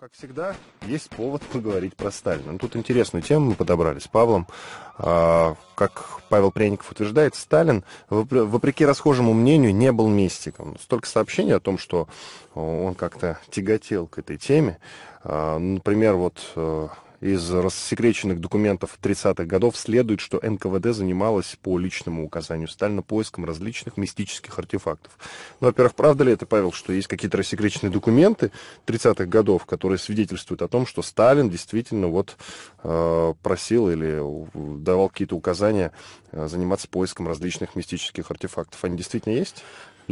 Как всегда, есть повод поговорить про Сталина. Ну, тут интересную тему мы подобрали с Павлом. А, как Павел Пряников утверждает, Сталин, вопреки расхожему мнению, не был мистиком. Столько сообщений о том, что он как-то тяготел к этой теме. А, например, вот э, из рассекреченных документов 30-х годов следует, что НКВД занималась по личному указанию Сталина поиском различных мистических артефактов. Ну, во-первых, правда ли это, Павел, что есть какие-то рассекреченные документы 30-х годов, которые свидетельствуют о том, что Сталин действительно вот э, просил или давал какие-то указания э, заниматься поиском различных мистических артефактов? Они действительно есть?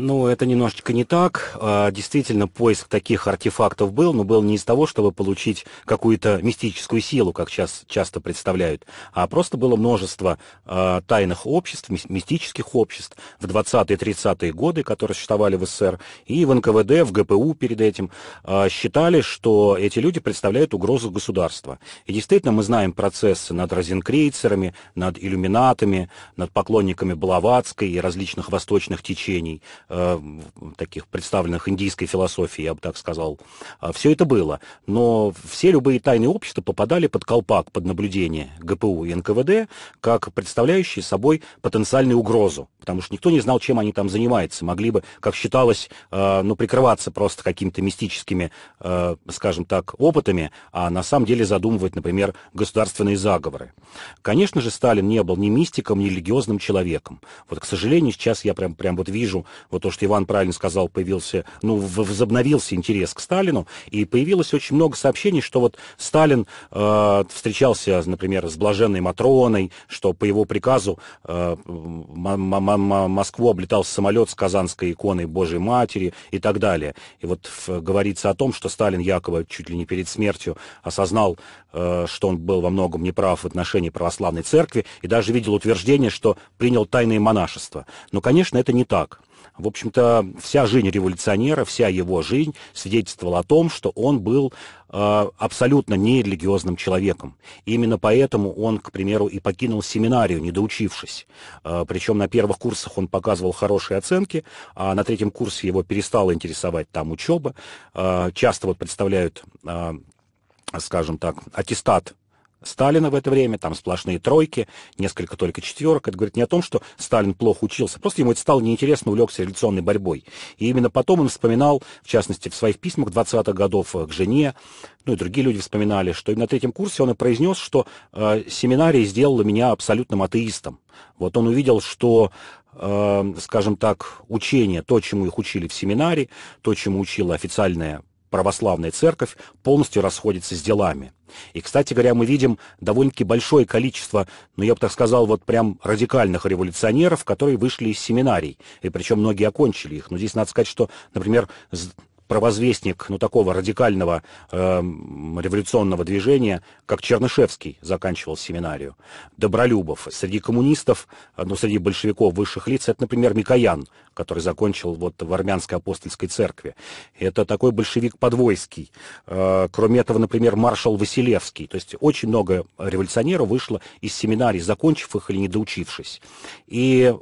Ну, это немножечко не так. А, действительно, поиск таких артефактов был, но был не из того, чтобы получить какую-то мистическую силу, как сейчас часто представляют, а просто было множество а, тайных обществ, мистических обществ в 20-30-е годы, которые существовали в СССР, и в НКВД, в ГПУ перед этим, а, считали, что эти люди представляют угрозу государства. И действительно, мы знаем процессы над розенкрейцерами, над иллюминатами, над поклонниками Блаватской и различных восточных течений Э, таких представленных индийской философии, я бы так сказал. А, все это было. Но все любые тайные общества попадали под колпак, под наблюдение ГПУ и НКВД, как представляющие собой потенциальную угрозу. Потому что никто не знал, чем они там занимаются. Могли бы, как считалось, э, ну, прикрываться просто какими-то мистическими, э, скажем так, опытами, а на самом деле задумывать, например, государственные заговоры. Конечно же, Сталин не был ни мистиком, ни религиозным человеком. Вот, к сожалению, сейчас я прям, прям вот вижу вот вот то, что Иван правильно сказал, появился, ну, возобновился интерес к Сталину, и появилось очень много сообщений, что вот Сталин э, встречался, например, с Блаженной Матроной, что по его приказу э, Москву облетал самолет с казанской иконой Божьей Матери и так далее. И вот говорится о том, что Сталин якобы чуть ли не перед смертью осознал, э, что он был во многом неправ в отношении православной церкви, и даже видел утверждение, что принял тайное монашество. Но, конечно, это не так. В общем-то, вся жизнь революционера, вся его жизнь свидетельствовала о том, что он был э, абсолютно нерелигиозным человеком. И именно поэтому он, к примеру, и покинул семинарию, не доучившись. Э, причем на первых курсах он показывал хорошие оценки, а на третьем курсе его перестала интересовать там учеба. Э, часто вот представляют... Э, скажем так, аттестат Сталина в это время, там сплошные тройки, несколько только четверок. Это говорит не о том, что Сталин плохо учился, просто ему это стало неинтересно, увлекся революционной борьбой. И именно потом он вспоминал, в частности, в своих письмах 20-х годов э, к жене, ну и другие люди вспоминали, что именно на третьем курсе он и произнес, что э, семинария сделала меня абсолютным атеистом. Вот он увидел, что э, скажем так, учение, то, чему их учили в семинаре, то, чему учила официальная православная церковь полностью расходится с делами. И, кстати говоря, мы видим довольно-таки большое количество, ну, я бы так сказал, вот прям радикальных революционеров, которые вышли из семинарий, и причем многие окончили их. Но здесь надо сказать, что, например, провозвестник ну, такого радикального э, революционного движения, как Чернышевский, заканчивал семинарию. Добролюбов. Среди коммунистов, ну, среди большевиков высших лиц, это, например, Микоян, который закончил вот в армянской апостольской церкви. Это такой большевик подвойский. Э, кроме этого, например, маршал Василевский. То есть очень много революционеров вышло из семинарий, закончив их или не доучившись. И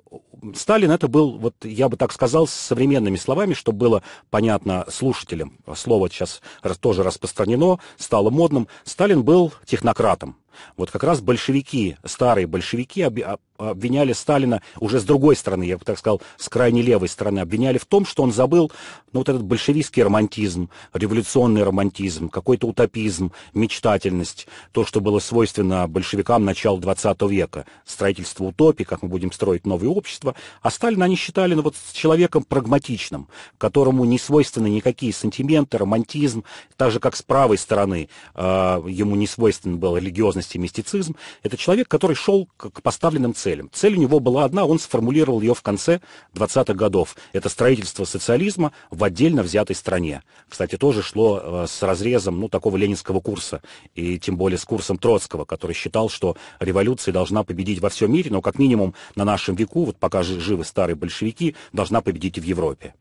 Сталин это был, вот я бы так сказал, современными словами, чтобы было понятно слушателям. Слово сейчас тоже распространено, стало модным. Сталин был технократом. Вот как раз большевики, старые большевики а, обвиняли Сталина уже с другой стороны, я бы так сказал, с крайне левой стороны, обвиняли в том, что он забыл ну, вот этот большевистский романтизм, революционный романтизм, какой-то утопизм, мечтательность, то, что было свойственно большевикам начала 20 века, строительство утопии, как мы будем строить новое общество, а Сталина они считали ну, вот, человеком прагматичным, которому не свойственны никакие сантименты, романтизм, так же, как с правой стороны э, ему не свойственно была религиозность частности мистицизм, это человек, который шел к поставленным целям. Цель у него была одна, он сформулировал ее в конце 20-х годов. Это строительство социализма в отдельно взятой стране. Кстати, тоже шло э, с разрезом ну, такого ленинского курса, и тем более с курсом Троцкого, который считал, что революция должна победить во всем мире, но как минимум на нашем веку, вот пока живы старые большевики, должна победить и в Европе.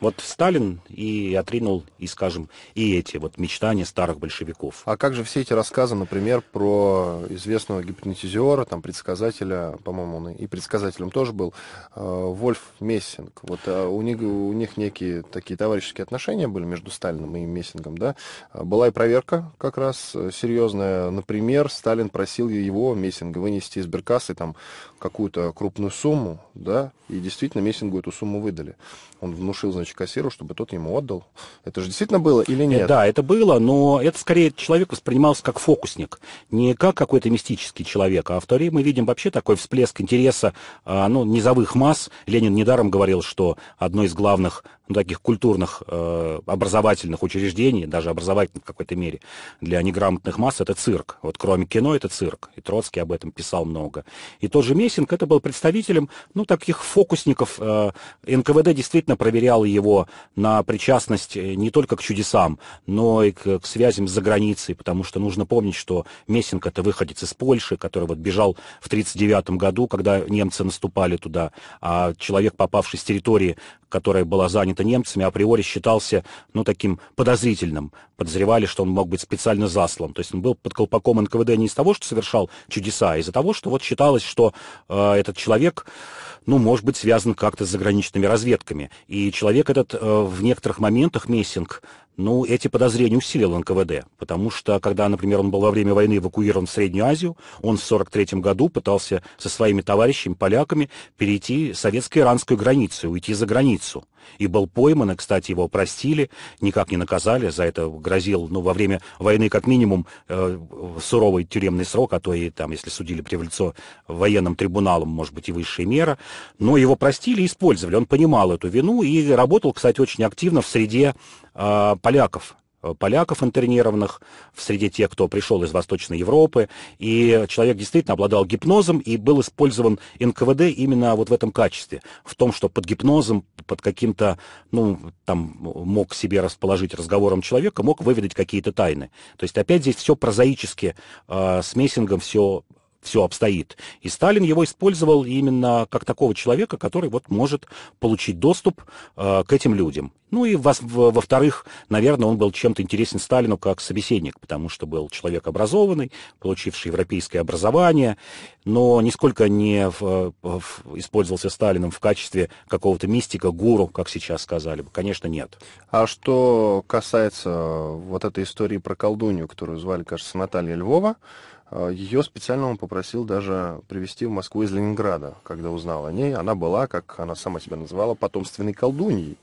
Вот Сталин и отринул, и, скажем, и эти вот мечтания старых большевиков. А как же все эти рассказы, например, про известного гипнотизера, там, предсказателя, по-моему, он и предсказателем тоже был, э, Вольф Мессинг. Вот э, у, них, у них некие такие товарищеские отношения были между Сталином и Мессингом, да? Была и проверка как раз э, серьезная. Например, Сталин просил его, Мессинга, вынести из Беркассы там какую-то крупную сумму, да, и действительно Мессингу эту сумму выдали. Он внушил, значит, кассиру, чтобы тот ему отдал. Это же действительно было или э, нет? Да, это было, но это скорее человек воспринимался как фокусник, не как какой-то мистический человек, а в вторые мы видим вообще такой всплеск интереса, а, ну, низовых масс. Ленин недаром говорил, что одно из главных ну, таких культурных, э, образовательных учреждений, даже образовательных в какой-то мере, для неграмотных масс, это цирк. Вот кроме кино это цирк. И Троцкий об этом писал много. И тот же Мессинг это был представителем, ну, таких фокусников. Э, НКВД действительно проверял его на причастность э, не только к чудесам, но и к, к связям с заграницей, потому что нужно помнить, что Мессинг это выходец из Польши, который вот бежал в 1939 году, когда немцы наступали туда, а человек, попавший с территории, которая была занята что немцами априори считался, ну, таким подозрительным. Подозревали, что он мог быть специально заслан. То есть он был под колпаком НКВД не из того, что совершал чудеса, а из-за того, что вот считалось, что э, этот человек, ну, может быть, связан как-то с заграничными разведками. И человек этот э, в некоторых моментах, Мессинг, ну, эти подозрения усилил НКВД, потому что, когда, например, он был во время войны эвакуирован в Среднюю Азию, он в 1943 году пытался со своими товарищами, поляками, перейти советско-иранскую границу, уйти за границу. И был пойман, и, кстати, его простили, никак не наказали, за это грозил, ну, во время войны как минимум э, суровый тюремный срок, а то и, там, если судили при лицо военным трибуналом, может быть, и высшая мера. Но его простили и использовали, он понимал эту вину и работал, кстати, очень активно в среде Э, поляков э, поляков интернированных, среди тех, кто пришел из Восточной Европы. И человек действительно обладал гипнозом и был использован НКВД именно вот в этом качестве. В том, что под гипнозом, под каким-то, ну, там, мог себе расположить разговором человека, мог выведать какие-то тайны. То есть опять здесь все прозаически э, с Мессингом все все обстоит. И Сталин его использовал именно как такого человека, который вот может получить доступ э, к этим людям. Ну и, во-вторых, во наверное, он был чем-то интересен Сталину как собеседник, потому что был человек образованный, получивший европейское образование, но нисколько не в, в, использовался Сталином в качестве какого-то мистика, гуру, как сейчас сказали бы. Конечно, нет. А что касается вот этой истории про колдунью, которую звали, кажется, Наталья Львова, а, Ее специально он попросил даже привезти в Москву из Ленинграда, когда узнал о ней. Она была, как она сама себя называла, потомственной колдуньей.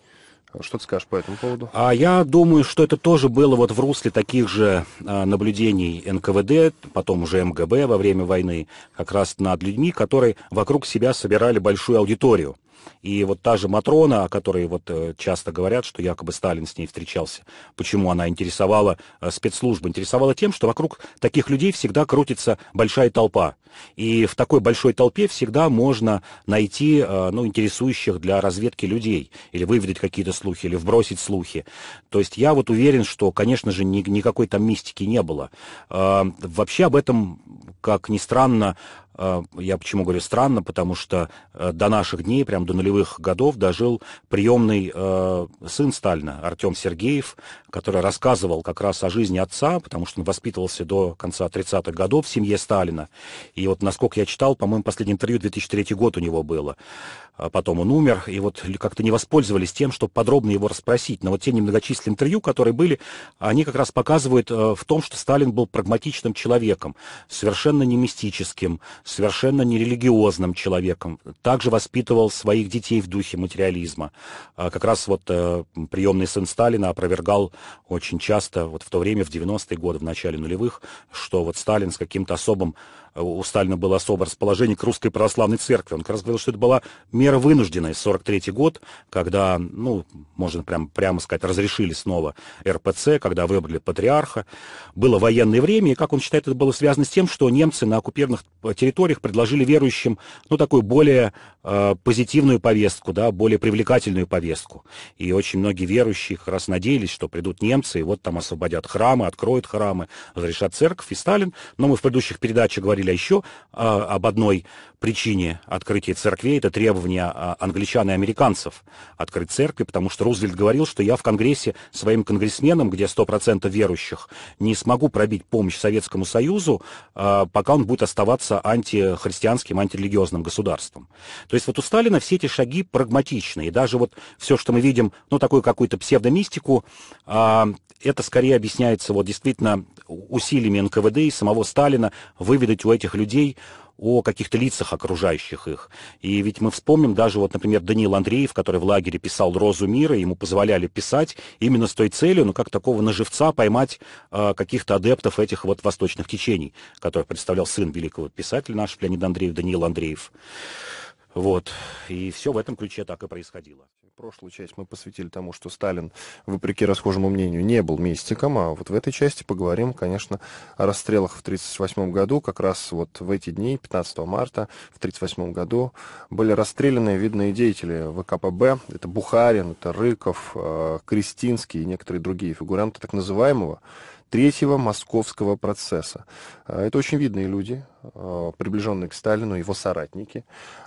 А, что ты скажешь по этому поводу? А я думаю, что это тоже было вот в русле таких же а, наблюдений НКВД, потом уже МГБ во время войны, как раз над людьми, которые вокруг себя собирали большую аудиторию. И вот та же Матрона, о которой вот э, часто говорят, что якобы Сталин с ней встречался, почему она интересовала э, спецслужбы, интересовала тем, что вокруг таких людей всегда крутится большая толпа. И в такой большой толпе всегда можно найти э, ну, интересующих для разведки людей, или выведать какие-то слухи, или вбросить слухи. То есть я вот уверен, что, конечно же, ни, никакой там мистики не было. Вообще об этом, как ни странно, Э, я почему говорю странно, потому что э, до наших дней, прям до нулевых годов, дожил приемный э, сын Сталина, Артем Сергеев, который рассказывал как раз о жизни отца, потому что он воспитывался до конца 30-х годов в семье Сталина. И вот, насколько я читал, по-моему, последнее интервью 2003 год у него было. А потом он умер, и вот как-то не воспользовались тем, чтобы подробно его расспросить. Но вот те немногочисленные интервью, которые были, они как раз показывают э, в том, что Сталин был прагматичным человеком, совершенно не мистическим, совершенно не религиозным человеком. Также воспитывал своих детей в духе материализма. А как раз вот э, приемный сын Сталина опровергал очень часто вот в то время, в 90-е годы, в начале нулевых, что вот Сталин с каким-то особым у Сталина было особое расположение к русской православной церкви. Он как раз говорил, что это была мера вынужденная, 43 год, когда, ну, можно прям, прямо сказать, разрешили снова РПЦ, когда выбрали патриарха. Было военное время, и, как он считает, это было связано с тем, что немцы на оккупированных э, территориях предложили верующим, ну, такую более э, позитивную повестку, да, более привлекательную повестку. И очень многие верующие как раз надеялись, что придут немцы, и вот там освободят храмы, откроют храмы, разрешат церковь. И Сталин, но ну, мы в предыдущих передачах говорили говорили еще а, об одной причине открытия церкви это требование а, англичан и американцев открыть церкви, потому что Рузвельт говорил, что я в Конгрессе своим конгрессменам, где 100% верующих, не смогу пробить помощь Советскому Союзу, а, пока он будет оставаться антихристианским, антирелигиозным государством. То есть вот у Сталина все эти шаги прагматичные, даже вот все, что мы видим, ну, такую какую-то псевдомистику, а, это скорее объясняется вот действительно усилиями НКВД и самого Сталина выведать у этих людей о каких-то лицах окружающих их. И ведь мы вспомним даже, вот, например, Даниил Андреев, который в лагере писал «Розу мира», ему позволяли писать именно с той целью, ну, как такого наживца поймать э, каких-то адептов этих вот восточных течений, которых представлял сын великого писателя наш Леонид Андреев, Даниил Андреев. Вот. И все в этом ключе так и происходило. Прошлую часть мы посвятили тому, что Сталин, вопреки расхожему мнению, не был мистиком, а вот в этой части поговорим, конечно, о расстрелах в 1938 году. Как раз вот в эти дни, 15 марта в 1938 году, были расстреляны видные деятели ВКПБ. Это Бухарин, это Рыков, э, Крестинский и некоторые другие фигуранты так называемого третьего московского процесса. Э, это очень видные люди, э, приближенные к Сталину, его соратники.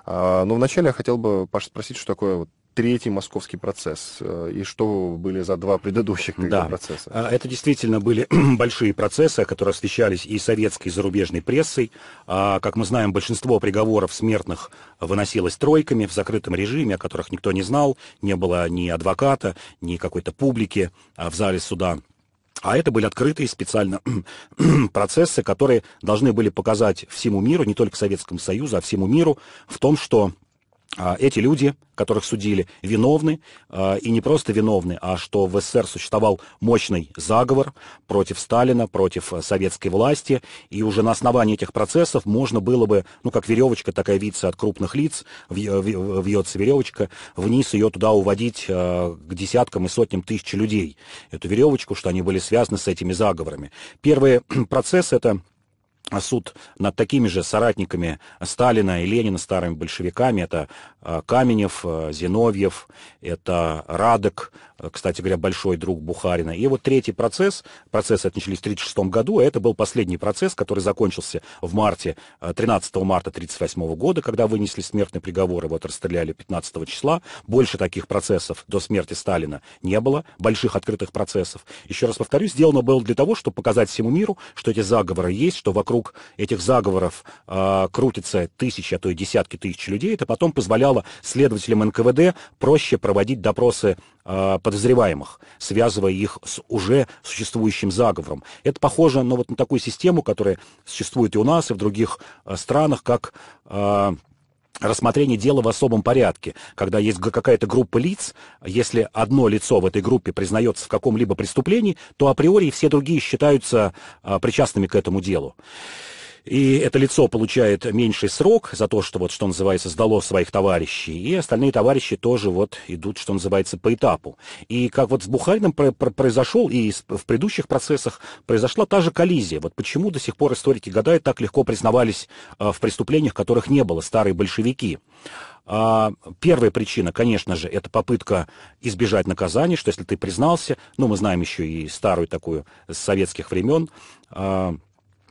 Но вначале я хотел бы, Паша, спросить, что такое вот третий московский процесс. Э, и что были за два предыдущих да. процесса? А, это действительно были большие процессы, которые освещались и советской, и зарубежной прессой. А, как мы знаем, большинство приговоров смертных выносилось тройками в закрытом режиме, о которых никто не знал. Не было ни адвоката, ни какой-то публики а, в зале суда. А это были открытые специально процессы, которые должны были показать всему миру, не только Советскому Союзу, а всему миру, в том, что а, эти люди, которых судили, виновны, а, и не просто виновны, а что в СССР существовал мощный заговор против Сталина, против э, советской власти, и уже на основании этих процессов можно было бы, ну, как веревочка такая виться от крупных лиц, вьется веревочка, вниз ее туда уводить э, к десяткам и сотням тысяч людей, эту веревочку, что они были связаны с этими заговорами. Первый процесс — это а суд над такими же соратниками Сталина и Ленина, старыми большевиками. Это а, Каменев, а, Зиновьев, это Радок, кстати говоря, большой друг Бухарина. И вот третий процесс, процессы начались в 1936 году, а это был последний процесс, который закончился в марте, 13 марта 1938 года, когда вынесли смертный приговор, его вот расстреляли 15 числа. Больше таких процессов до смерти Сталина не было, больших открытых процессов. Еще раз повторюсь, сделано было для того, чтобы показать всему миру, что эти заговоры есть, что вокруг вокруг этих заговоров э, а, крутятся тысячи, а то и десятки тысяч людей, это потом позволяло следователям НКВД проще проводить допросы э, подозреваемых, связывая их с уже существующим заговором. Это похоже ну, вот на такую систему, которая существует и у нас, и в других э, странах, как... Э, рассмотрение дела в особом порядке, когда есть какая-то группа лиц, если одно лицо в этой группе признается в каком-либо преступлении, то априори все другие считаются а, причастными к этому делу. И это лицо получает меньший срок за то, что, вот, что называется, сдало своих товарищей. И остальные товарищи тоже вот идут, что называется, по этапу. И как вот с Бухарином произошел, и в предыдущих процессах произошла та же коллизия. Вот почему до сих пор историки гадают так легко признавались а, в преступлениях, которых не было, старые большевики. А, первая причина, конечно же, это попытка избежать наказания, что если ты признался, ну, мы знаем еще и старую такую с советских времен, а,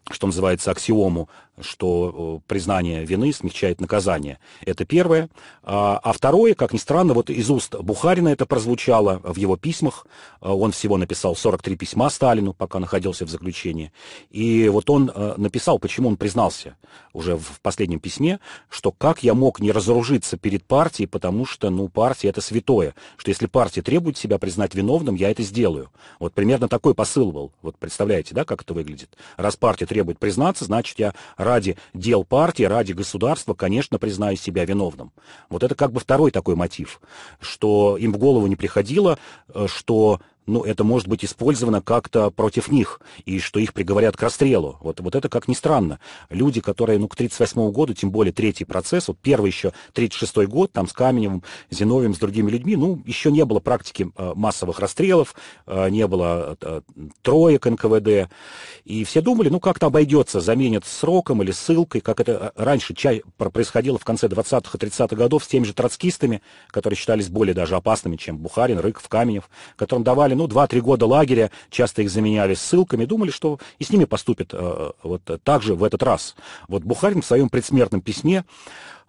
что называется, аксиому что э, признание вины смягчает наказание. Это первое. А, а второе, как ни странно, вот из уст Бухарина это прозвучало в его письмах. Э, он всего написал 43 письма Сталину, пока находился в заключении. И вот он э, написал, почему он признался уже в последнем письме, что как я мог не разоружиться перед партией, потому что, ну, партия это святое, что если партия требует себя признать виновным, я это сделаю. Вот примерно такой посыл был. Вот представляете, да, как это выглядит? Раз партия требует признаться, значит, я Ради дел партии, ради государства, конечно, признаю себя виновным. Вот это как бы второй такой мотив, что им в голову не приходило, э, что но ну, это может быть использовано как-то против них, и что их приговорят к расстрелу. Вот, вот это, как ни странно. Люди, которые, ну, к 1938 году, тем более третий процесс, вот первый еще 1936 год, там с Каменевым, Зиновьем, с другими людьми, ну, еще не было практики э, массовых расстрелов, э, не было э, троек НКВД, и все думали, ну, как-то обойдется, заменят сроком или ссылкой, как это э, раньше чай происходило в конце 20-х и 30-х годов с теми же троцкистами, которые считались более даже опасными, чем Бухарин, Рыков, Каменев, которым давали отбывали, ну, 2-3 года лагеря, часто их заменяли ссылками, думали, что и с ними поступят э, вот так же в этот раз. Вот Бухарин в своем предсмертном письме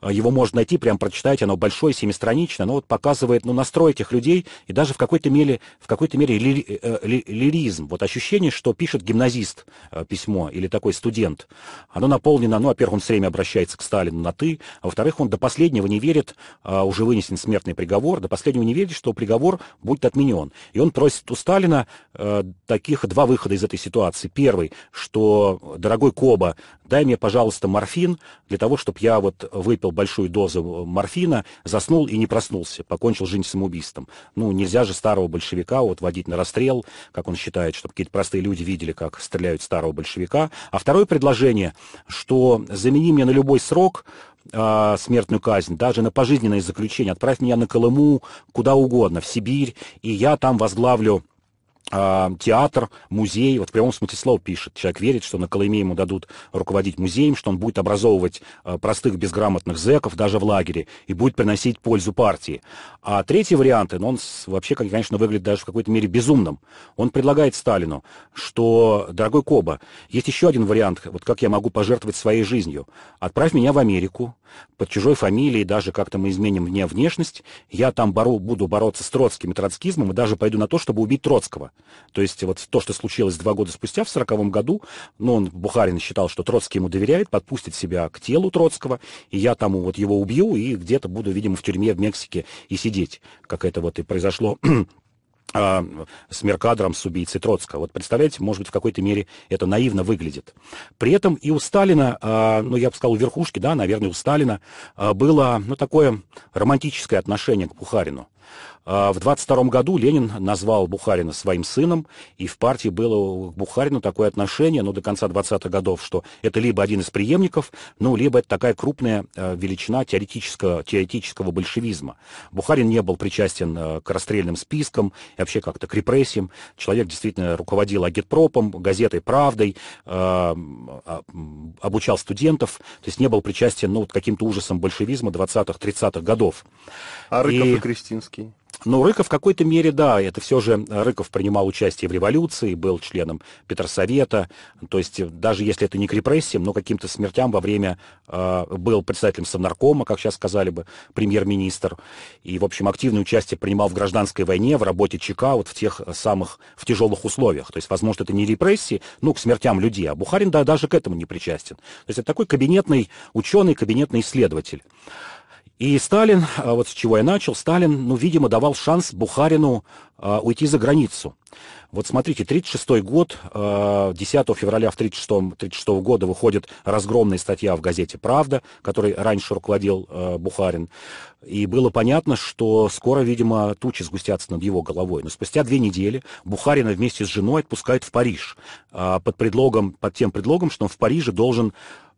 а, его можно найти, прям прочитать, оно большое, семистраничное, оно вот показывает ну, настрой этих людей и даже в какой-то мере, в какой-то мере лири, э, ли, лиризм. Вот ощущение, что пишет гимназист э, письмо или такой студент. Оно наполнено, ну, во-первых, он все время обращается к Сталину на «ты», а во-вторых, он до последнего не верит, а, уже вынесен смертный приговор, до последнего не верит, что приговор будет отменен. И он просит у Сталина э, таких два выхода из этой ситуации. Первый, что дорогой Коба, дай мне, пожалуйста, морфин для того, чтобы я вот выпил большую дозу морфина, заснул и не проснулся, покончил жизнь самоубийством. Ну, нельзя же старого большевика вот водить на расстрел, как он считает, чтобы какие-то простые люди видели, как стреляют старого большевика. А второе предложение, что замени мне на любой срок а, смертную казнь, даже на пожизненное заключение, отправь меня на Колыму, куда угодно, в Сибирь, и я там возглавлю театр, музей, вот в прямом смысле слова пишет. Человек верит, что на Колыме ему дадут руководить музеем, что он будет образовывать а, простых безграмотных зэков даже в лагере и будет приносить пользу партии. А третий вариант, ну, он вообще, конечно, выглядит даже в какой-то мере безумным. Он предлагает Сталину, что, дорогой Коба, есть еще один вариант, вот как я могу пожертвовать своей жизнью. Отправь меня в Америку под чужой фамилией, даже как-то мы изменим мне внешность. Я там бору, буду бороться с троцким и троцкизмом и даже пойду на то, чтобы убить Троцкого. То есть вот то, что случилось два года спустя, в сороковом году, ну, он, Бухарин, считал, что Троцкий ему доверяет, подпустит себя к телу Троцкого, и я там вот его убью, и где-то буду, видимо, в тюрьме в Мексике и сидеть, как это вот и произошло а, с меркадром, с убийцей Троцкого. Вот представляете, может быть, в какой-то мере это наивно выглядит. При этом и у Сталина, а, ну, я бы сказал, у верхушки, да, наверное, у Сталина а, было, ну, такое романтическое отношение к Бухарину. А, в 22 году Ленин назвал Бухарина своим сыном, и в партии было к Бухарину такое отношение, ну, до конца 20-х годов, что это либо один из преемников, ну, либо это такая крупная э, величина теоретического, теоретического большевизма. Бухарин не был причастен э, к расстрельным спискам и вообще как-то к репрессиям. Человек действительно руководил агитпропом, газетой «Правдой», э, а, обучал студентов, то есть не был причастен, ну, вот каким-то ужасом большевизма 20-30-х годов. А Рыков и, и Кристинский? Но Рыков в какой-то мере, да, это все же э, Рыков принимал участие в революции, был членом Петросовета, то есть э, даже если это не к репрессиям, но каким-то смертям во время э, был председателем Совнаркома, как сейчас сказали бы, премьер-министр, и, в общем, активное участие принимал в гражданской войне, в работе ЧК, вот в тех э, самых, в тяжелых условиях. То есть, возможно, это не репрессии, ну, к смертям людей, а Бухарин да, даже к этому не причастен. То есть это такой кабинетный ученый, кабинетный исследователь. И Сталин, а вот с чего я начал, Сталин, ну, видимо, давал шанс Бухарину э, уйти за границу. Вот смотрите, 36 год, э, а, 10 февраля в 36 36 года выходит разгромная статья в газете «Правда», которой раньше руководил э, Бухарин. И было понятно, что скоро, видимо, тучи сгустятся над его головой. Но спустя две недели Бухарина вместе с женой отпускают в Париж под предлогом, под тем предлогом, что он в Париже должен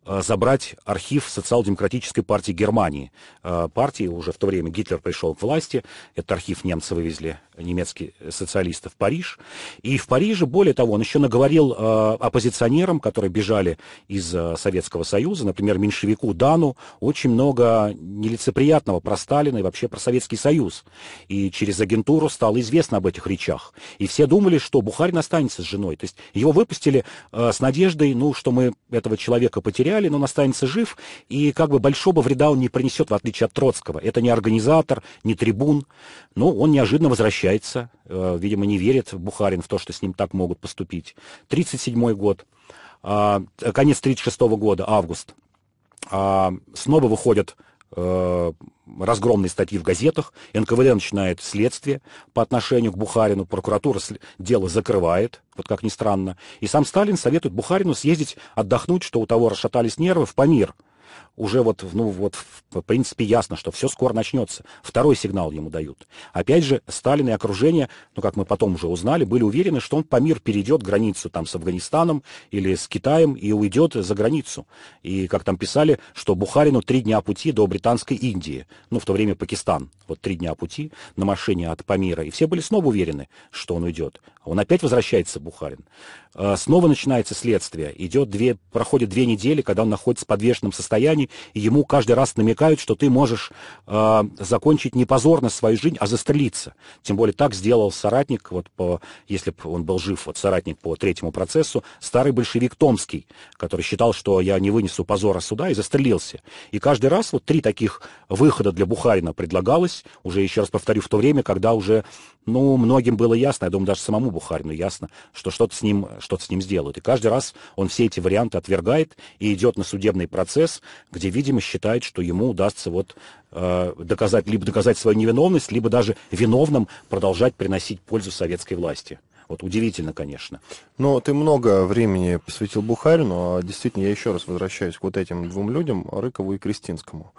Э, забрать архив социал-демократической партии Германии. Э, партии уже в то время Гитлер пришел к власти, этот архив немцы вывезли немецкий социалиста в Париж. И в Париже, более того, он еще наговорил э, оппозиционерам, которые бежали из э, Советского Союза, например, меньшевику Дану, очень много нелицеприятного про Сталина и вообще про Советский Союз. И через агентуру стало известно об этих речах. И все думали, что Бухарин останется с женой. То есть его выпустили э, с надеждой, ну, что мы этого человека потеряли, но он останется жив, и как бы большого вреда он не принесет, в отличие от Троцкого. Это не организатор, не трибун, но ну, он неожиданно возвращается возмущается, э, видимо, не верит Бухарин в то, что с ним так могут поступить. 1937 год, а, э, конец 1936 года, август. А, снова выходят э, разгромные статьи в газетах, НКВД начинает следствие по отношению к Бухарину, прокуратура дело закрывает, вот как ни странно, и сам Сталин советует Бухарину съездить отдохнуть, что у того расшатались нервы, в Памир – уже вот, ну вот, в принципе, ясно, что все скоро начнется. Второй сигнал ему дают. Опять же, Сталин и окружение, ну, как мы потом уже узнали, были уверены, что он по мир перейдет границу там с Афганистаном или с Китаем и уйдет за границу. И, как там писали, что Бухарину три дня пути до Британской Индии, ну, в то время Пакистан, вот три дня пути на машине от Памира. И все были снова уверены, что он уйдет. А он опять возвращается, Бухарин. А, снова начинается следствие. Идет две, проходит две недели, когда он находится в подвешенном состоянии состоянии, ему каждый раз намекают, что ты можешь э, закончить не позорно свою жизнь, а застрелиться. Тем более так сделал соратник, вот по, если бы он был жив, вот соратник по третьему процессу, старый большевик Томский, который считал, что я не вынесу позора суда, и застрелился. И каждый раз вот три таких выхода для Бухарина предлагалось, уже еще раз повторю, в то время, когда уже, ну, многим было ясно, я думаю, даже самому Бухарину ясно, что что-то с ним, что-то с ним сделают. И каждый раз он все эти варианты отвергает и идет на судебный процесс, где, видимо, считает, что ему удастся вот э, доказать, либо доказать свою невиновность, либо даже виновным продолжать приносить пользу советской власти. Вот удивительно, конечно. Но ну, ты много времени посвятил Бухарину, а действительно я еще раз возвращаюсь к вот этим двум людям, Рыкову и Кристинскому.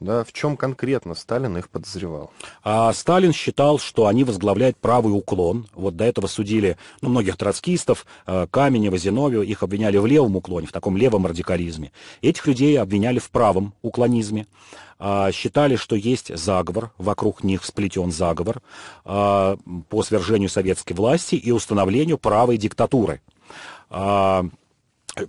Да, в чем конкретно Сталин их подозревал? А Сталин считал, что они возглавляют правый уклон. Вот до этого судили ну, многих троцкистов, а, Каменева, Зиновьева, их обвиняли в левом уклоне, в таком левом радикализме. Этих людей обвиняли в правом уклонизме. А, считали, что есть заговор, вокруг них сплетен заговор а, по свержению советской власти и установлению правой диктатуры. А,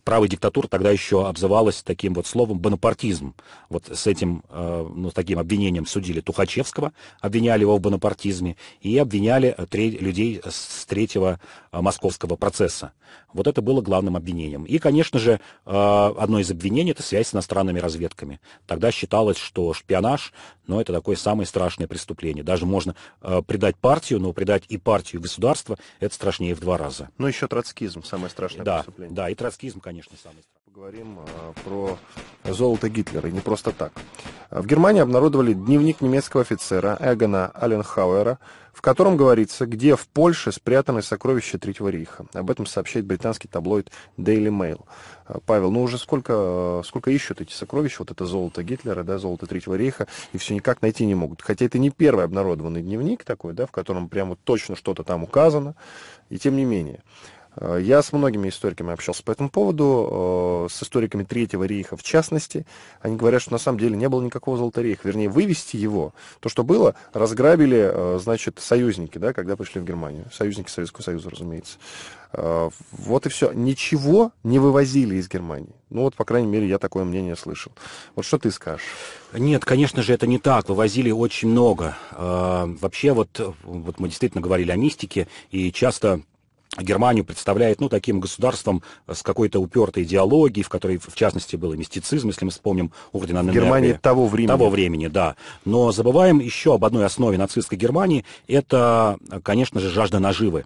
правая диктатура тогда еще обзывалась таким вот словом «бонапартизм». Вот с этим, э, ну, таким обвинением судили Тухачевского, обвиняли его в бонапартизме, и обвиняли э, людей с третьего э, московского процесса. Вот это было главным обвинением. И, конечно же, одно из обвинений – это связь с иностранными разведками. Тогда считалось, что шпионаж но это такое самое страшное преступление. Даже можно э, предать партию, но предать и партию, и государство, это страшнее в два раза. Но ну, еще троцкизм самое страшное да, преступление. Да, и троцкизм, конечно, самое. страшный поговорим а, про золото Гитлера, и не просто так. В Германии обнародовали дневник немецкого офицера Эгона Аленхауэра, в котором говорится, где в Польше спрятаны сокровища Третьего рейха. Об этом сообщает британский таблоид Daily Mail. А, Павел, ну уже сколько, а, сколько ищут эти сокровища, вот это золото Гитлера, да, золото Третьего рейха, и все никак найти не могут. Хотя это не первый обнародованный дневник такой, да, в котором прямо точно что-то там указано, и тем не менее. Э, я с многими историками общался по этому поводу, э, с историками Третьего рейха в частности. Они говорят, что на самом деле не было никакого золоторейха, вернее, вывести его. То, что было, разграбили, э, значит, союзники, да, когда пришли в Германию. Союзники Советского Союза, разумеется. Вот и все. Ничего не вывозили из Германии. Ну вот, по крайней мере, я такое мнение слышал. Вот что ты скажешь? Нет, конечно же, это не так. Вывозили очень много. Вообще, вот, вот мы действительно говорили о мистике, и часто Германию представляет, ну, таким государством э, с какой-то упертой идеологией, в которой, в частности, был и мистицизм, если мы вспомним ордена Ненерпе. Германия того времени. Того времени, да. Но забываем еще об одной основе нацистской Германии, это, э, конечно же, жажда наживы.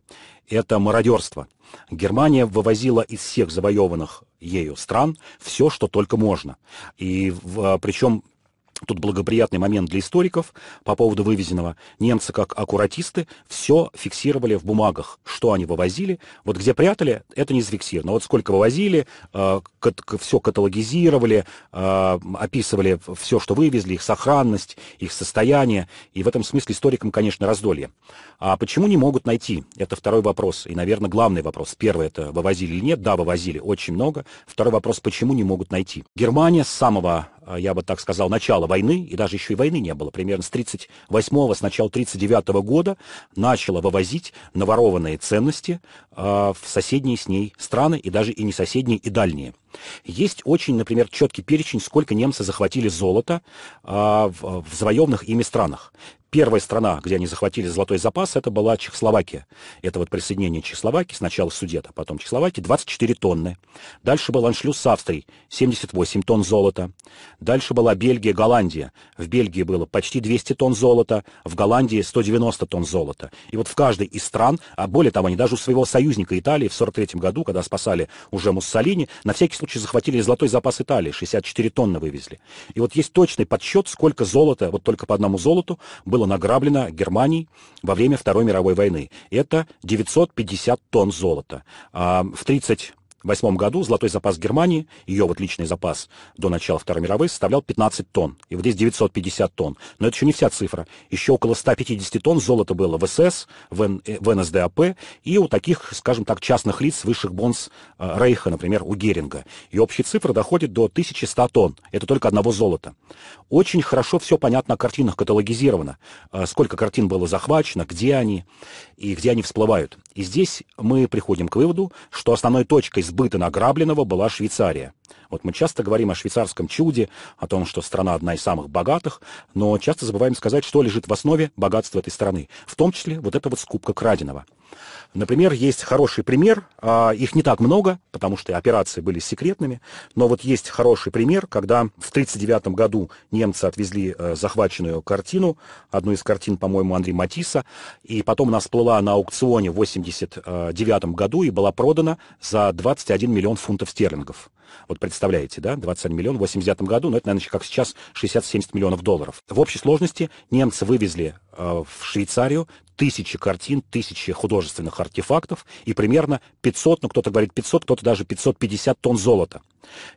Это мародерство. Германия вывозила из всех завоеванных ею стран все, что только можно. И в, э, причем Тут благоприятный момент для историков по поводу вывезенного. Немцы, как аккуратисты, все фиксировали в бумагах, что они вывозили. Вот где прятали, это не зафиксировано. Вот сколько вывозили, а, все каталогизировали, а, описывали все, что вывезли, их сохранность, их состояние. И в этом смысле историкам, конечно, раздолье. А почему не могут найти? Это второй вопрос. И, наверное, главный вопрос. Первый – это вывозили или нет. Да, вывозили очень много. Второй вопрос – почему не могут найти? Германия с самого а, я бы так сказал, начала войны, и даже еще и войны не было, примерно с 38-го, с начала 39-го года начала вывозить наворованные ценности а, в соседние с ней страны, и даже и не соседние, и дальние. Есть очень, например, четкий перечень, сколько немцы захватили золота а, в завоеванных ими странах. Первая страна, где они захватили золотой запас, это была Чехословакия. Это вот присоединение Чехословакии, сначала Судета, потом Чехословакии, 24 тонны. Дальше был аншлюз с Австрией, 78 тонн золота. Дальше была Бельгия, Голландия. В Бельгии было почти 200 тонн золота, в Голландии 190 тонн золота. И вот в каждой из стран, а более того, они даже у своего союзника Италии в 43 году, когда спасали уже Муссолини, на всякий случай захватили золотой запас Италии, 64 тонны вывезли. И вот есть точный подсчет, сколько золота, вот только по одному золоту, было было награблено Германией во время Второй мировой войны. Это 950 тонн золота. А, в 30 1948 году золотой запас Германии, ее вот личный запас до начала Второй мировой, составлял 15 тонн. И вот здесь 950 тонн. Но это еще не вся цифра. Еще около 150 тонн золота было в СС, в, э, в НСДАП и у таких, скажем так, частных лиц высших бонс э, Рейха, например, у Геринга. И общая цифра доходит до 1100 тонн. Это только одного золота. Очень хорошо все понятно о картинах, каталогизировано. Э, сколько картин было захвачено, где они и где они всплывают. И здесь мы приходим к выводу, что основной точкой сбыта награбленного была Швейцария. Вот мы часто говорим о швейцарском чуде, о том, что страна одна из самых богатых, но часто забываем сказать, что лежит в основе богатства этой страны, в том числе вот эта вот скупка краденого. Например, есть хороший пример, а, их не так много, потому что операции были секретными, но вот есть хороший пример, когда в 1939 году немцы отвезли э, захваченную картину, одну из картин, по-моему, Андрей Матисса, и потом она всплыла на аукционе в 1989 э, году и была продана за 21 миллион фунтов стерлингов. Вот представляете, да, 21 миллион в 89 году, но это, наверное, еще как сейчас 60-70 миллионов долларов. В общей сложности немцы вывезли э, в Швейцарию тысячи картин, тысячи художественных артефактов и примерно 500, ну кто-то говорит 500, кто-то даже 550 тонн золота.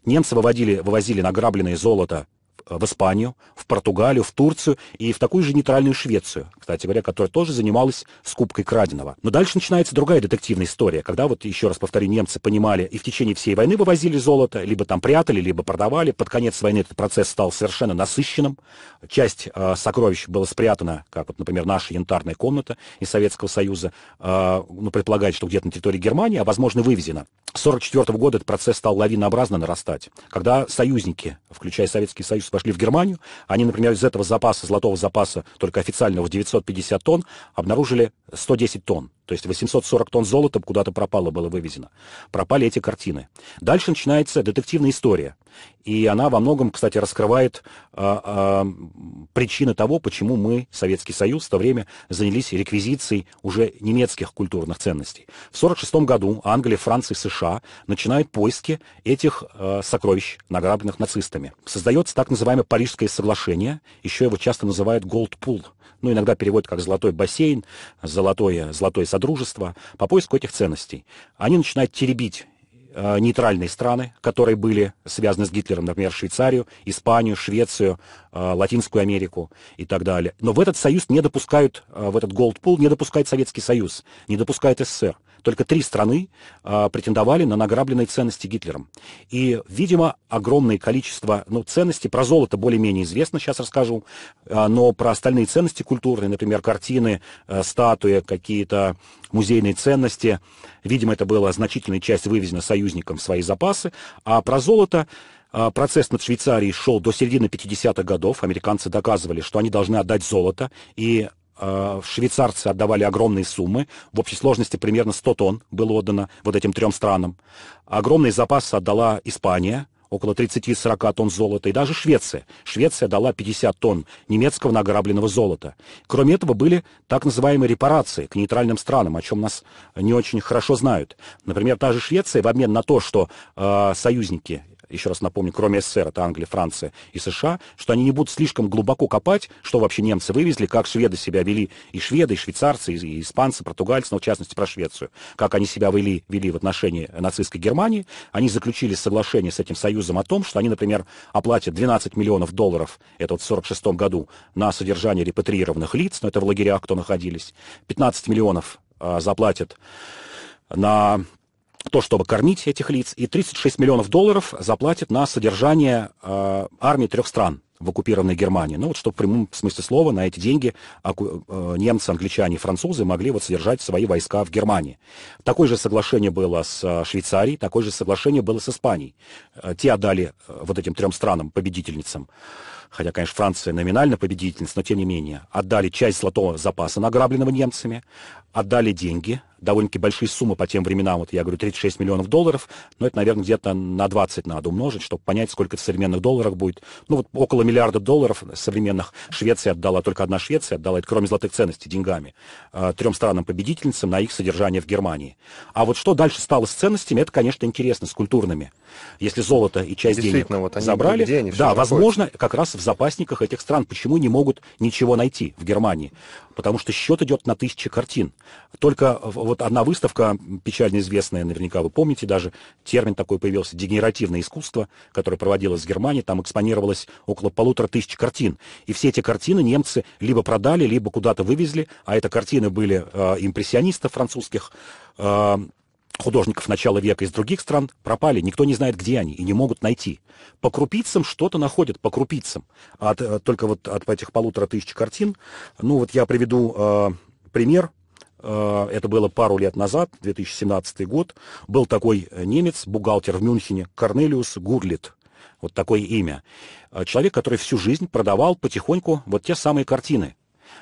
Немцы выводили, вывозили награбленное золото Э, в Испанию, в Португалию, в Турцию и в такую же нейтральную Швецию, кстати говоря, которая тоже занималась скупкой краденого. Но дальше начинается другая детективная история, когда, вот еще раз повторю, немцы понимали и в течение всей войны вывозили золото, либо там прятали, либо продавали. Под конец войны этот процесс стал совершенно насыщенным. Часть э, сокровищ была спрятана, как вот, например, наша янтарная комната из Советского Союза, э, ну, предполагает, что где-то на территории Германии, а, возможно, вывезена. С 1944 года этот процесс стал лавинообразно нарастать, когда союзники, включая Советский Союз, пошли в Германию. Они, например, из этого запаса, золотого запаса, только официального, 950 тонн, обнаружили 110 тонн. То есть 840 тонн золота куда-то пропало, было вывезено. Пропали эти картины. Дальше начинается детективная история. И она во многом, кстати, раскрывает а, а, причины того, почему мы, Советский Союз, в то время занялись реквизицией уже немецких культурных ценностей. В 1946 году Англия, Франция и США начинают поиски этих а, сокровищ, награбленных нацистами. Создается так называемое Парижское соглашение, еще его часто называют Gold Pool, ну, иногда переводят как «золотой бассейн», «золотое, золотое содружество», по поиску этих ценностей. Они начинают теребить э, нейтральные страны, которые были связаны с Гитлером, например, Швейцарию, Испанию, Швецию, э, Латинскую Америку и так далее. Но в этот союз не допускают, э, в этот Голдпул не допускает Советский Союз, не допускает СССР. Только три страны э, претендовали на награбленные ценности Гитлером. И, видимо, огромное количество ну, ценностей, про золото более-менее известно, сейчас расскажу, э, но про остальные ценности культурные, например, картины, э, статуи, какие-то музейные ценности, видимо, это была значительная часть вывезена союзникам в свои запасы, а про золото Процесс над Швейцарией шел до середины 50-х годов. Американцы доказывали, что они должны отдать золото. И Э, швейцарцы отдавали огромные суммы, в общей сложности примерно 100 тонн было отдано вот этим трем странам. Огромные запасы отдала Испания, около 30-40 тонн золота, и даже Швеция. Швеция дала 50 тонн немецкого награбленного золота. Кроме этого, были так называемые репарации к нейтральным странам, о чем нас не очень хорошо знают. Например, та же Швеция в обмен на то, что э, союзники еще раз напомню, кроме СССР, это Англия, Франция и США, что они не будут слишком глубоко копать, что вообще немцы вывезли, как шведы себя вели, и шведы, и швейцарцы, и испанцы, португальцы, но в частности про Швецию, как они себя вели, вели в отношении нацистской Германии. Они заключили соглашение с этим союзом о том, что они, например, оплатят 12 миллионов долларов, это вот в 1946 году, на содержание репатриированных лиц, но это в лагерях, кто находились, 15 миллионов а, заплатят на то, чтобы кормить этих лиц, и 36 миллионов долларов заплатит на содержание э, армии трех стран в оккупированной Германии. Ну вот, чтобы в прямом смысле слова на эти деньги э, немцы, англичане и французы могли вот содержать свои войска в Германии. Такое же соглашение было с э, Швейцарией, такое же соглашение было с Испанией. Э, те отдали вот этим трем странам, победительницам, хотя, конечно, Франция номинально победительница, но тем не менее, отдали часть золотого запаса, награбленного немцами, отдали деньги довольно-таки большие суммы по тем временам. Вот я говорю 36 миллионов долларов, но это, наверное, где-то на 20 надо умножить, чтобы понять, сколько в современных долларах будет. Ну вот около миллиарда долларов современных Швеция отдала, только одна Швеция отдала, это кроме золотых ценностей, деньгами, э, трем странам-победительницам на их содержание в Германии. А вот что дальше стало с ценностями, это, конечно, интересно, с культурными. Если золото и часть денег вот они забрали, где они да, находятся. возможно, как раз в запасниках этих стран. Почему не могут ничего найти в Германии? потому что счет идет на тысячи картин. Только вот одна выставка, печально известная, наверняка вы помните даже, термин такой появился, дегенеративное искусство, которое проводилось в Германии, там экспонировалось около полутора тысяч картин. И все эти картины немцы либо продали, либо куда-то вывезли, а это картины были э, импрессионистов французских, э, художников начала века из других стран пропали, никто не знает, где они, и не могут найти. По крупицам что-то находят, по крупицам. От, э, только вот от этих полутора тысяч картин, ну вот я приведу э, пример, э, это было пару лет назад, 2017 год, был такой э, немец, бухгалтер в Мюнхене, Корнелиус Гурлит, вот такое имя. Человек, который всю жизнь продавал потихоньку вот те самые картины.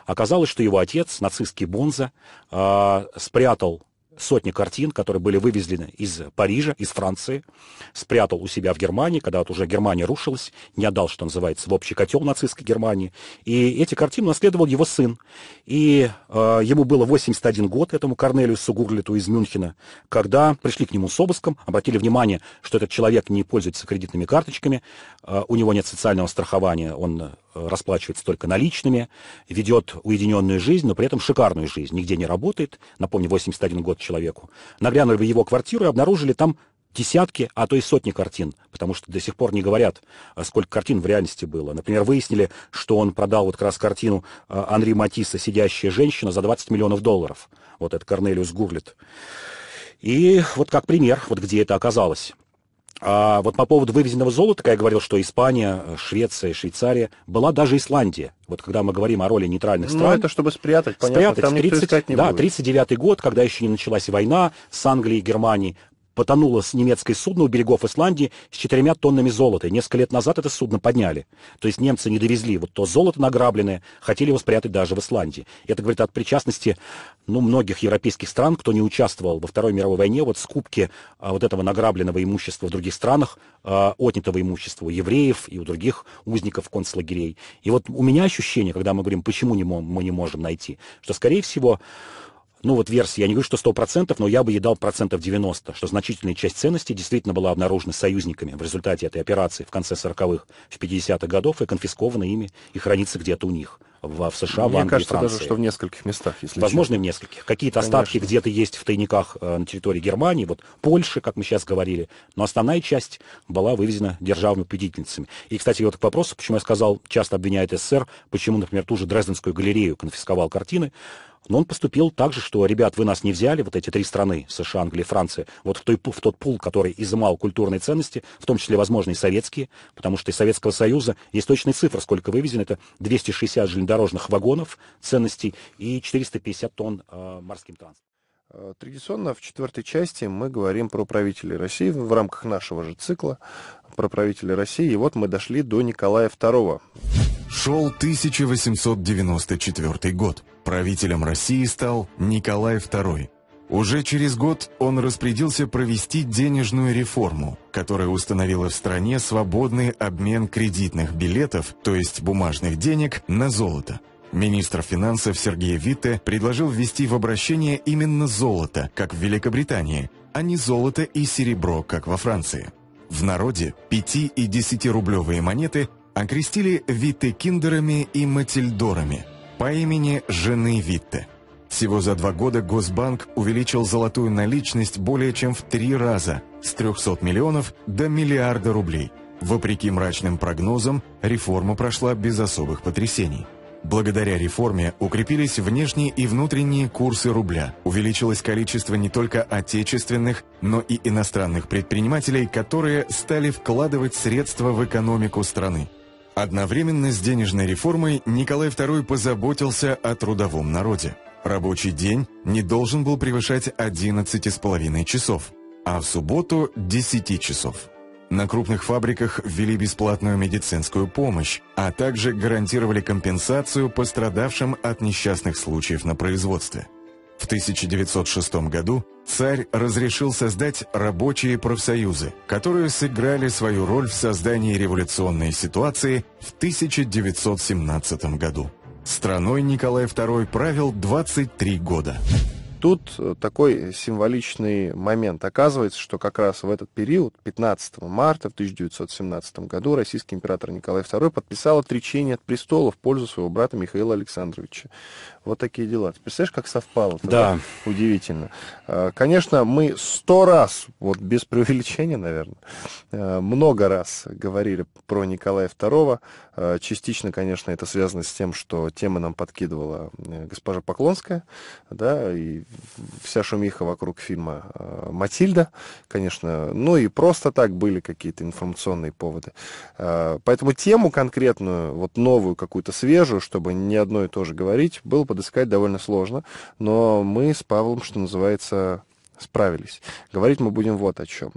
Оказалось, что его отец, нацистский Бонза, спрятал сотни картин, которые были вывезены из Парижа, из Франции, спрятал у себя в Германии, когда вот уже Германия рушилась, не отдал, что называется, в общий котел нацистской Германии. И эти картины наследовал его сын. И э, ему было 81 год, этому Корнелию Сугурлиту из Мюнхена, когда пришли к нему с обыском, обратили внимание, что этот человек не пользуется кредитными карточками, э, у него нет социального страхования, он расплачивается только наличными, ведет уединенную жизнь, но при этом шикарную жизнь, нигде не работает, напомню, 81 год человеку. Наглянули в его квартиру и обнаружили там десятки, а то и сотни картин, потому что до сих пор не говорят, а, сколько картин в реальности было. Например, выяснили, что он продал вот как раз картину а, Анри Матисса «Сидящая женщина» за 20 миллионов долларов. Вот это Корнелиус Гурлит. И вот как пример, вот где это оказалось. А вот по поводу вывезенного золота, как я говорил, что Испания, э, Швеция, Швейцария, была даже Исландия. Вот когда мы говорим о роли нейтральных ну, стран. Ну, это чтобы спрятать, понятно, спрятать. там 30, не да, будет. 39 год, когда еще не началась война с Англией и Германией, потонуло с немецкое судно у берегов Исландии с четырьмя тоннами золота. И несколько лет назад это судно подняли. То есть немцы не довезли вот то золото награбленное, хотели его спрятать даже в Исландии. Это говорит о причастности ну, многих европейских стран, кто не участвовал во Второй мировой войне, вот скупки а, вот этого награбленного имущества в других странах, а, отнятого имущества у евреев и у других узников концлагерей. И вот у меня ощущение, когда мы говорим, почему не мы не можем найти, что, скорее всего, ну вот версия, я не говорю, что 100%, но я бы ей процентов 90, что значительная часть ценностей действительно была обнаружена союзниками в результате этой операции в конце 40-х, в 50-х годов и конфискована ими и хранится где-то у них в, в США, Мне в Англии, кажется, Франции. даже, что в нескольких местах, если Возможно, честно. в нескольких. Какие-то остатки где-то есть в тайниках э, на территории Германии, вот Польши, как мы сейчас говорили, но основная часть была вывезена державными победительницами. И, кстати, вот к вопросу, почему я сказал, часто обвиняют СССР, почему, например, ту же Дрезденскую галерею конфисковал картины, но он поступил так же, что, ребят, вы нас не взяли, вот эти три страны, США, Англия, Франция, вот в, той, в тот пул, который изымал культурные ценности, в том числе, возможно, и советские, потому что из Советского Союза есть точные цифры, сколько вывезено, это 260 железнодорожных вагонов ценностей и 450 тонн э, морским транспортом. Э, традиционно в четвертой части мы говорим про правителей России в рамках нашего же цикла про правителей России. И вот мы дошли до Николая II. Шел 1894 год. Правителем России стал Николай II. Уже через год он распорядился провести денежную реформу, которая установила в стране свободный обмен кредитных билетов, то есть бумажных денег, на золото. Министр финансов Сергей Витте предложил ввести в обращение именно золото, как в Великобритании, а не золото и серебро, как во Франции. В народе 5- и 10-рублевые монеты окрестили виттекиндерами и матильдорами – по имени жены Витте. Всего за два года Госбанк увеличил золотую наличность более чем в три раза – с 300 миллионов до миллиарда рублей. Вопреки мрачным прогнозам, реформа прошла без особых потрясений. Благодаря реформе укрепились внешние и внутренние курсы рубля, увеличилось количество не только отечественных, но и иностранных предпринимателей, которые стали вкладывать средства в экономику страны. Одновременно с денежной реформой Николай II позаботился о трудовом народе. Рабочий день не должен был превышать 11,5 часов, а в субботу – 10 часов. На крупных фабриках ввели бесплатную медицинскую помощь, а также гарантировали компенсацию пострадавшим от несчастных случаев на производстве – в 1906 году царь разрешил создать рабочие профсоюзы, которые сыграли свою роль в создании революционной ситуации в 1917 году. Страной Николай II правил 23 года. Тут такой символичный момент. Оказывается, что как раз в этот период, 15 марта в 1917 году, российский император Николай II подписал отречение от престола в пользу своего брата Михаила Александровича. Вот такие дела. Ты представляешь, как совпало? Да. Удивительно. А, конечно, мы сто раз, вот без преувеличения, наверное, а, много раз говорили про Николая II. А, частично, конечно, это связано с тем, что тема нам подкидывала э, госпожа Поклонская, да, и вся шумиха вокруг фильма «Матильда», конечно. Ну и просто так были какие-то информационные поводы. Поэтому тему конкретную, вот новую какую-то свежую, чтобы не одно и то же говорить, было подыскать довольно сложно, но мы с Павлом, что называется, справились. Говорить мы будем вот о чем.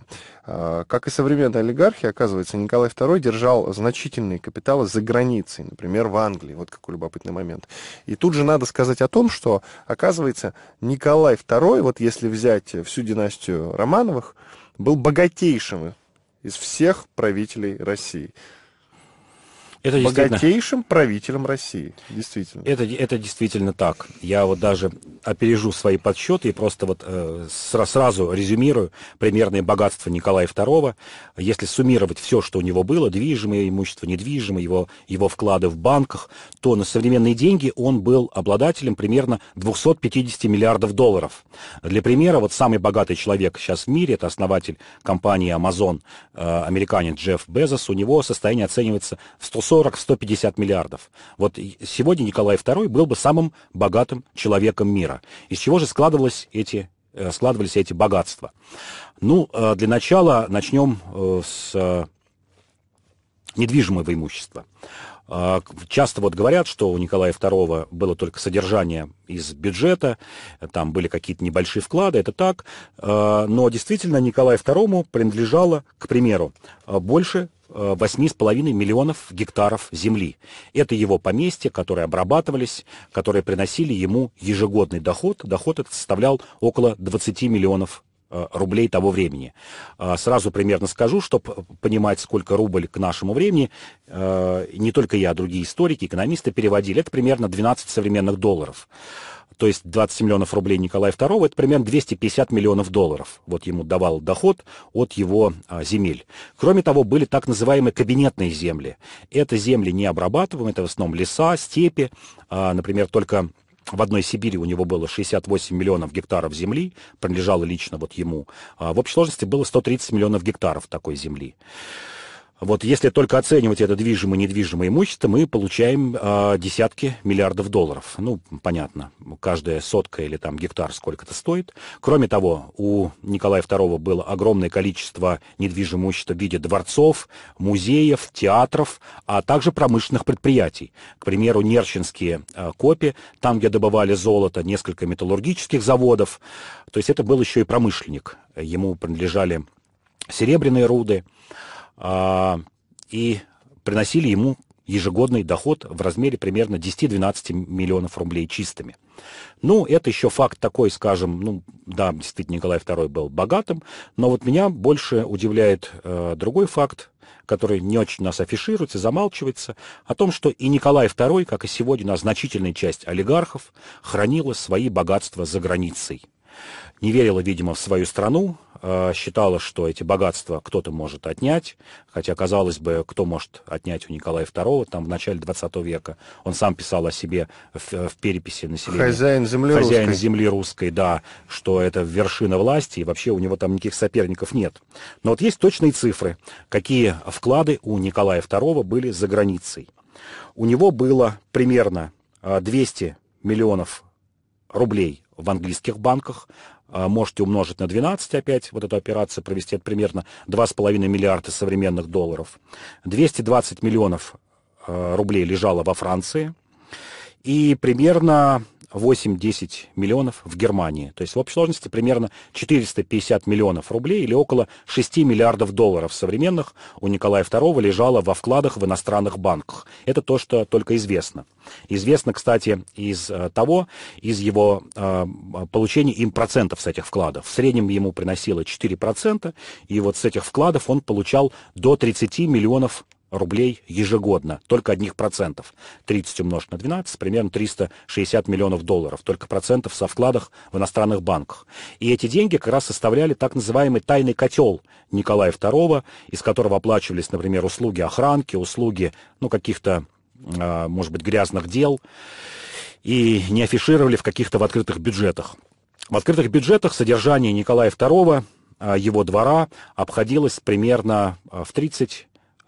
А, как и современные олигархи, оказывается, Николай II держал значительные капиталы за границей, например, в Англии. Вот какой любопытный момент. И тут же надо сказать о том, что, оказывается, Николай II, вот если взять всю династию Романовых, был богатейшим из всех правителей России. Это богатейшим правителем России, действительно. Это, это действительно так. Я вот даже опережу свои подсчеты и просто вот э, сразу резюмирую примерное богатство Николая II. Если суммировать все, что у него было, движимое имущество, недвижимое, его, его вклады в банках, то на современные деньги он был обладателем примерно 250 миллиардов долларов. Для примера, вот самый богатый человек сейчас в мире, это основатель компании Amazon, э, американец Джефф Безос, у него состояние оценивается в 140 140-150 миллиардов. Вот сегодня Николай II был бы самым богатым человеком мира. Из чего же складывались эти э, складывались эти богатства. Ну, э, для начала начнем э, с недвижимого имущества. А, часто вот говорят, что у Николая II было только содержание из бюджета, там были какие-то небольшие вклады, это так, а, но действительно Николаю II принадлежало, к примеру, а, больше 8,5 миллионов гектаров земли. Это его поместья, которые обрабатывались, которые приносили ему ежегодный доход. Доход этот составлял около 20 миллионов Э, рублей того времени. Э, сразу примерно скажу, чтобы понимать, сколько рубль к нашему времени, э, не только я, а другие историки, экономисты переводили, это примерно 12 современных долларов. То есть 20 миллионов рублей Николая II, это примерно 250 миллионов долларов. Вот ему давал доход от его а, земель. Кроме того, были так называемые кабинетные земли. Это земли не обрабатываемые, это в основном леса, степи. А, например, только в одной Сибири у него было 68 миллионов гектаров земли, принадлежало лично вот ему. А в общей сложности было 130 миллионов гектаров такой земли. Вот если только оценивать это движимое и недвижимое имущество, мы получаем э, десятки миллиардов долларов. Ну, понятно, каждая сотка или там гектар сколько-то стоит. Кроме того, у Николая II было огромное количество недвижимого имущества в виде дворцов, музеев, театров, а также промышленных предприятий. К примеру, Нерчинские э, копи, там, где добывали золото, несколько металлургических заводов. То есть это был еще и промышленник. Ему принадлежали серебряные руды. А, и приносили ему ежегодный доход в размере примерно 10-12 миллионов рублей чистыми. Ну, это еще факт такой, скажем, ну, да, действительно, Николай II был богатым, но вот меня больше удивляет э, другой факт, который не очень нас афишируется, замалчивается, о том, что и Николай II, как и сегодня, у нас значительная часть олигархов, хранила свои богатства за границей. Не верила, видимо, в свою страну, а считала, что эти богатства кто-то может отнять, хотя, казалось бы, кто может отнять у Николая II, там, в начале 20 века. Он сам писал о себе в, в переписи населения. Хозяин земли Хозяин русской. земли русской, да, что это вершина власти, и вообще у него там никаких соперников нет. Но вот есть точные цифры, какие вклады у Николая II были за границей. У него было примерно 200 а, миллионов рублей в английских банках. А, можете умножить на 12 опять, вот эту операцию провести, это примерно 2,5 миллиарда современных долларов. 220 миллионов а, рублей лежало во Франции. И примерно 8-10 миллионов в Германии. То есть в общей сложности примерно 450 миллионов рублей или около 6 миллиардов долларов современных у Николая II лежало во вкладах в иностранных банках. Это то, что только известно. Известно, кстати, из э, того, из его э, получения им процентов с этих вкладов. В среднем ему приносило 4%, и вот с этих вкладов он получал до 30 миллионов рублей ежегодно, только одних процентов. 30 умножить на 12, примерно 360 миллионов долларов, только процентов со вкладах в иностранных банках. И эти деньги как раз составляли так называемый тайный котел Николая II, из которого оплачивались, например, услуги охранки, услуги ну, каких-то, а, может быть, грязных дел, и не афишировали в каких-то в открытых бюджетах. В открытых бюджетах содержание Николая II а, его двора обходилось примерно а, в 30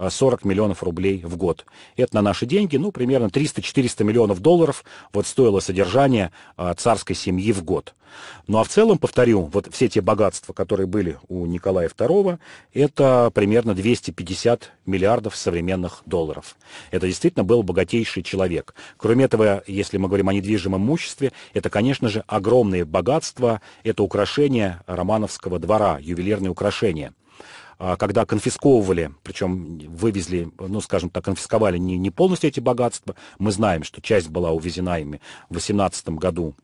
40 а миллионов рублей в год. Это на наши деньги, ну, примерно 300-400 миллионов долларов вот стоило содержание а, царской семьи в год. Ну, а в целом, повторю, вот все те богатства, которые были у Николая II, это примерно 250 миллиардов современных долларов. Это действительно был богатейший человек. Кроме этого, если мы говорим о недвижимом имуществе, это, конечно же, огромные богатства, это украшения романовского двора, ювелирные украшения – а, когда конфисковывали, причем вывезли, ну, скажем так, конфисковали не, не полностью эти богатства. Мы знаем, что часть была увезена ими в 18 году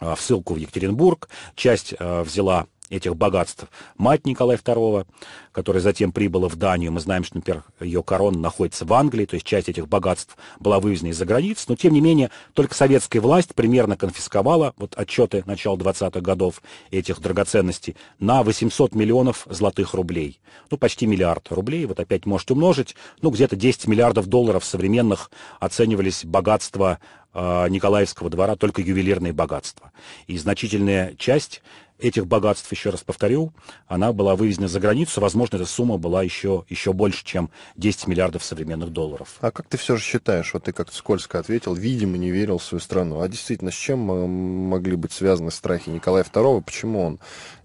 а, в ссылку в Екатеринбург, часть а, взяла этих богатств. Мать Николая II, которая затем прибыла в Данию, мы знаем, что, например, ее корона находится в Англии, то есть часть этих богатств была вывезена из-за границ, но, тем не менее, только советская власть примерно конфисковала, вот отчеты начала 20-х годов этих драгоценностей, на 800 миллионов золотых рублей. Ну, почти миллиард рублей, вот опять можете умножить, ну, где-то 10 миллиардов долларов современных оценивались богатства а, Николаевского двора только ювелирные богатства. И значительная часть этих богатств, еще раз повторю, она была вывезена за границу. Возможно, эта сумма была еще, еще больше, чем 10 миллиардов современных долларов. А как ты все же считаешь, вот ты как-то скользко ответил, видимо, не верил в свою страну. А действительно, с чем э, могли быть связаны страхи Николая II? Почему он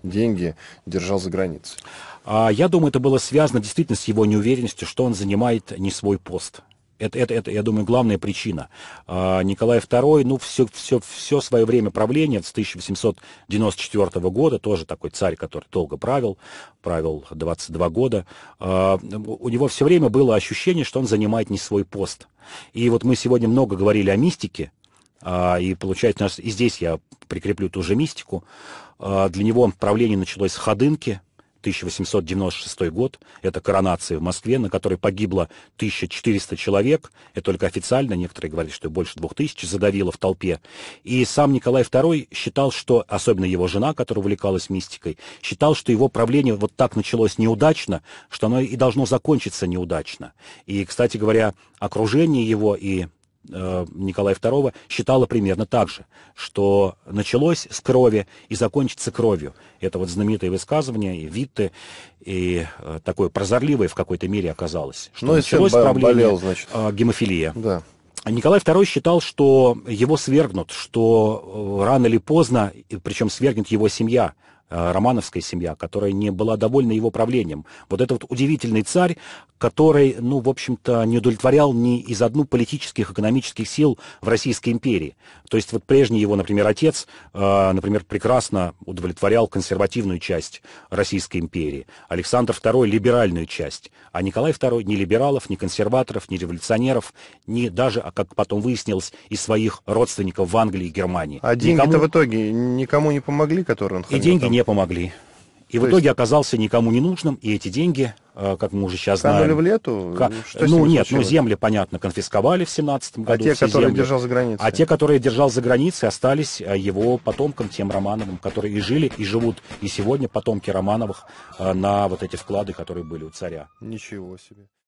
деньги держал за границей? А, я думаю, это было связано действительно с его неуверенностью, что он занимает не свой пост. Это, это, это, я думаю, главная причина. А, Николай II, ну, все, все, все свое время правления, с 1894 года, тоже такой царь, который долго правил, правил 22 года, а, у него все время было ощущение, что он занимает не свой пост. И вот мы сегодня много говорили о мистике, а, и получается, и здесь я прикреплю ту же мистику. А, для него правление началось с Ходынки, 1896 год, это коронация в Москве, на которой погибло 1400 человек, это только официально, некоторые говорят, что больше 2000 задавило в толпе. И сам Николай II считал, что, особенно его жена, которая увлекалась мистикой, считал, что его правление вот так началось неудачно, что оно и должно закончиться неудачно. И, кстати говоря, окружение его и Э, Николая II считала примерно так же, что началось с крови и закончится кровью. Это вот знаменитое высказывание и Витте, и э, такое прозорливое в какой-то мере оказалось. Что ну, началось правление болел, значит. Э, гемофилия. Да. Николай II считал, что его свергнут, что рано или поздно, причем свергнет его семья, Э, романовская семья, которая не была довольна его правлением. Вот этот вот удивительный царь, который, ну, в общем-то, не удовлетворял ни из одну политических, экономических сил в Российской империи. То есть вот прежний его, например, отец, э, например, прекрасно удовлетворял консервативную часть Российской империи, Александр II – либеральную часть, а Николай II – ни либералов, ни консерваторов, ни революционеров, ни даже, а как потом выяснилось, и своих родственников в Англии и Германии. А деньги-то никому... в итоге никому не помогли, которые он хранил? И деньги не не помогли. И То в итоге есть... оказался никому не нужным, и эти деньги, э, как мы уже сейчас Канули знаем... в лету? Как... Что ну нет, ну, случилось? ну земли, понятно, конфисковали в 17 а году. А те, которые земли. держал за границей? А те, которые держал за границей, остались э, его потомкам, тем Романовым, которые и жили, и живут, и сегодня потомки Романовых э, на вот эти вклады, которые были у царя. Ничего себе.